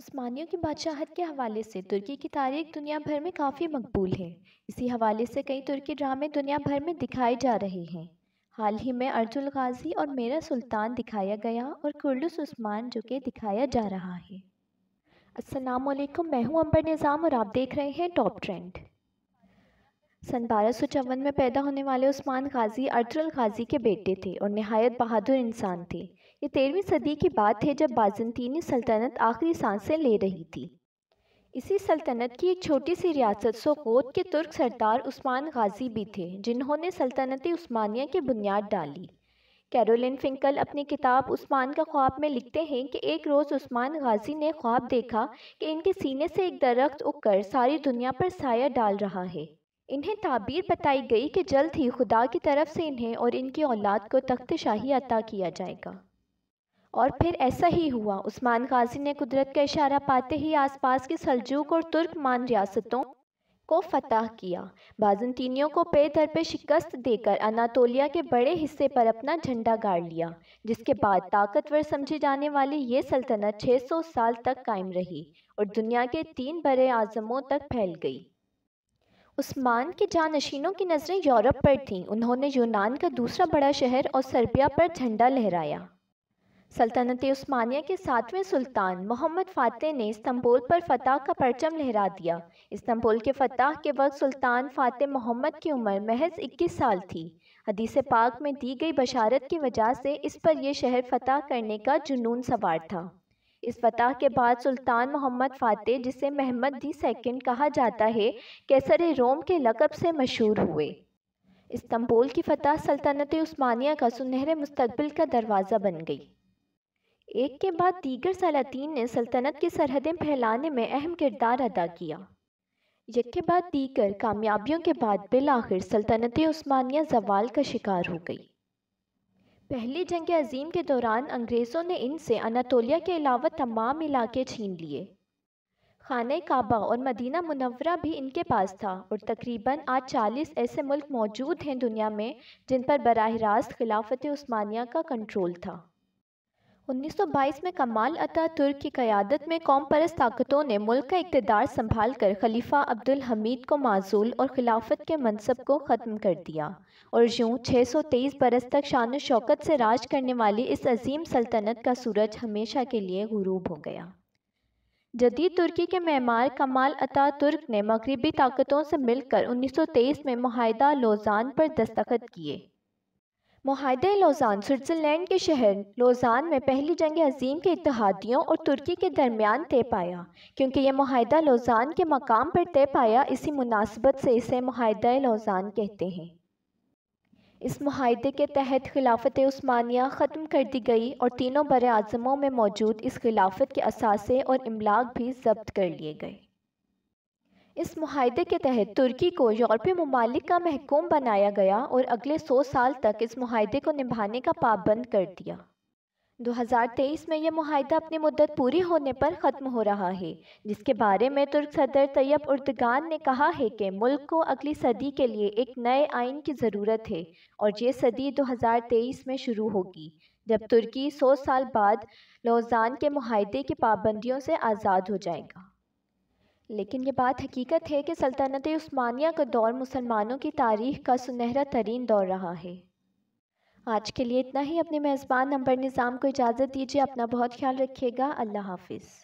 उस्मानियों की बादशाहत के हवाले से तुर्की की तारीख दुनिया भर में काफ़ी मकबूल है इसी हवाले से कई तुर्की ड्रामे दुनिया भर में दिखाए जा रहे हैं हाल ही में अर्जुल गाजी और मेरा सुल्तान दिखाया गया और कुर्लुस उस्मान जो कि दिखाया जा रहा है अस्सलाम वालेकुम मैं हूं अंबर निज़ाम और आप देख रहे हैं टॉप ट्रेंड सन बारह में पैदा होने वाले उस्मान गाजी अर्जुल गाजी के बेटे थे और नहायत बहादुर इंसान थे ये तेरहवीं सदी की बात है जब बाजनतीनी सल्तनत आखिरी सांसें ले रही थी इसी सल्तनत की एक छोटी सी रियासत सोकोत के तुर्क सरदार उस्मान गाजी भी थे जिन्होंने सल्तनत उस्मानिया की बुनियाद डाली कैरोलिन फिंकल अपनी किताब उस्मान का ख्वाब में लिखते हैं कि एक रोज़ उस्मान गाजी ने ख्वाब देखा कि इनके सीने से एक दरख्त उगकर सारी दुनिया पर साया डाल रहा है इन्हें ताबीर बताई गई कि जल्द ही खुदा की तरफ से इन्हें और इनकी औलाद को तख्त शाही अता किया जाएगा और फिर ऐसा ही हुआ उस्मान गाजी ने कुदरत का इशारा पाते ही आसपास के सलजूक और तुर्कमान रियासतों को फतह किया बाजनतीनियों को पे दर पे शिकस्त देकर अनातोलिया के बड़े हिस्से पर अपना झंडा गाड़ लिया जिसके बाद ताकतवर समझे जाने वाली ये सल्तनत 600 साल तक कायम रही और दुनिया के तीन बड़े आज़मों तक फैल गई उस्मान के जानशीनों की नज़रें यूरोप पर थीं उन्होंने यूनान का दूसरा बड़ा शहर और सर्बिया पर झंडा लहराया सल्तनत उस्मानिया के सातवें सुल्तान मोहम्मद फ़ातह ने इस्तंबुल पर फतह का परचम लहरा दिया इस्तंबुल के फतह के वक्त सुल्तान फ़ातह मोहम्मद की उम्र महज 21 साल थी हदीस पाक में दी गई बशारत की वजह से इस पर यह शहर फतह करने का जुनून सवार था इस फतह के बाद सुल्तान मोहम्मद फ़ातह जिसे महमद दी सेकेंड कहा जाता है कैसर रोम के लकब से मशहूर हुए इस्तंबुल की फतह सल्तनत उस्मानिया का सुनहरे मुस्तबिल का दरवाज़ा बन गई एक के बाद दीगर सलातीन ने सल्तनत की सरहदें फैलाने में अहम किरदार अदा किया एक के बाद दीगर कामयाबियों के बाद बिल आखिर सल्तनत उस्मानिया जवाल का शिकार हो गई पहली जंग अजीम के दौरान अंग्रेज़ों ने इनसे अनातोलिया के अलावा तमाम इलाके छीन लिए खान काबा और मदीना मुनवरा भी इनके पास था और तकरीबन आज 40 ऐसे मुल्क मौजूद हैं दुनिया में जिन पर बरह रास्त खिलाफत स्मानिया का कंट्रोल था 1922 में कमाल अता तुर्क की क़्यादत में कौम परस्त ताकतों ने मुल्क का इकतदार संभाल कर खलीफा अब्दुल हमीद को माजूल और खिलाफत के मनसब को ख़त्म कर दिया और यूँ 623 बरस तक शान शौकत से राज करने वाली इस अजीम सल्तनत का सूरज हमेशा के लिए गुरूब हो गया जदीद तुर्की के मेमार कमाल अता तुर्क ने मगरबी ताकतों से मिलकर 1923 में माहिदा लोजान पर दस्तखत किए माहदे लोजान स्विट्ज़रलैंड के शहर लोजान में पहली जंग अजीम के इतिहादियों और तुर्की के दरमियान तय पाया क्योंकि यह माहदा लोजान के मकाम पर तय पाया इसी मुनासबत से इसे माहदा लोजान कहते हैं इस माहदे के तहत खिलाफत उस्मानिया ख़त्म कर दी गई और तीनों बर अज़मों में मौजूद इस खिलाफत के असासे और इमलाक भी जब्त कर लिए गए इस माहदे के तहत तुर्की को यूरोपीय ममालिक का महकूम बनाया गया और अगले सौ साल तक इस माहदे को निभाने का पाबंद कर दिया 2023 में यह माहिदा अपनी मुद्दत पूरी होने पर ख़त्म हो रहा है जिसके बारे में तुर्क सदर तैयब उर्दगान ने कहा है कि मुल्क को अगली सदी के लिए एक नए आइन की ज़रूरत है और ये सदी 2023 में शुरू होगी जब तुर्की 100 साल बाद लोजान के माहदे की पाबंदियों से आज़ाद हो जाएगा लेकिन ये बात हकीकत है कि सल्तनत उस्मानिया का दौर मुसलमानों की तारीख का सुनहरा तरीन दौर रहा है आज के लिए इतना ही अपने मेज़बान नंबर निज़ाम को इजाज़त दीजिए अपना बहुत ख्याल रखिएगा अल्लाह हाफिज़